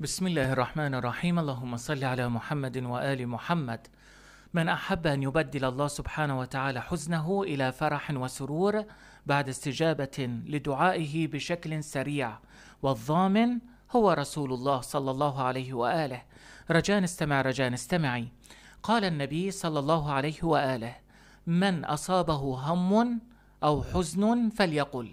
بسم الله الرحمن الرحيم اللهم صل على محمد وآل محمد من أحب أن يبدل الله سبحانه وتعالى حزنه إلى فرح وسرور بعد استجابة لدعائه بشكل سريع والضامن هو رسول الله صلى الله عليه وآله رجاء استمع رجاء استمعي قال النبي صلى الله عليه وآله من أصابه هم أو حزن فليقل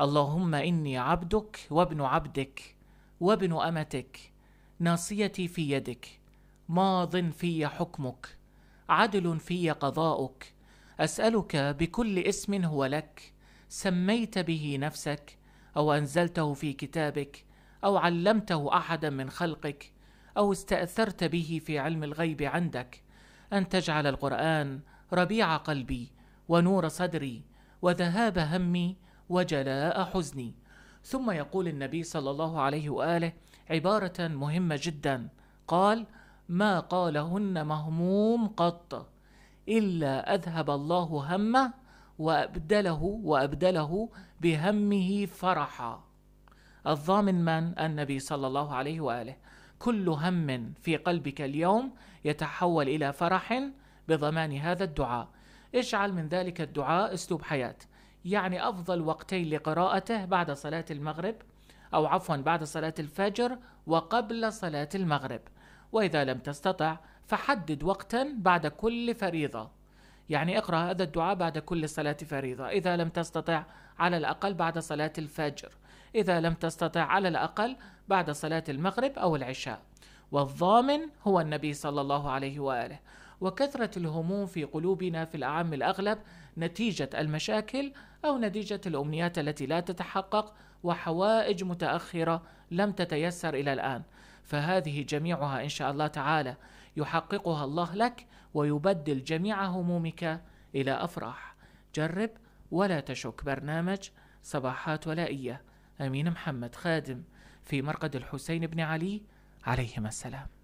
اللهم إني عبدك وابن عبدك وابن امتك ناصيتي في يدك ماض في حكمك عدل في قضاؤك اسالك بكل اسم هو لك سميت به نفسك او انزلته في كتابك او علمته احدا من خلقك او استاثرت به في علم الغيب عندك ان تجعل القران ربيع قلبي ونور صدري وذهاب همي وجلاء حزني ثم يقول النبي صلى الله عليه واله عباره مهمه جدا قال ما قالهن مهموم قط الا اذهب الله همه وابدله وابدله بهمه فرحا الضامن من النبي صلى الله عليه واله كل هم في قلبك اليوم يتحول الى فرح بضمان هذا الدعاء اجعل من ذلك الدعاء اسلوب حياه يعني أفضل وقتين لقراءته بعد صلاة المغرب أو عفوا بعد صلاة الفجر وقبل صلاة المغرب وإذا لم تستطع فحدد وقتا بعد كل فريضة يعني اقرأ هذا الدعاء بعد كل صلاة فريضة إذا لم تستطع على الأقل بعد صلاة الفجر إذا لم تستطع على الأقل بعد صلاة المغرب أو العشاء والضامن هو النبي صلى الله عليه وآله وكثرة الهموم في قلوبنا في الأعم الأغلب نتيجة المشاكل أو نتيجة الأمنيات التي لا تتحقق وحوائج متأخرة لم تتيسر إلى الآن فهذه جميعها إن شاء الله تعالى يحققها الله لك ويبدل جميع همومك إلى أفراح جرب ولا تشك برنامج صباحات ولائية أمين محمد خادم في مرقد الحسين بن علي عليهما السلام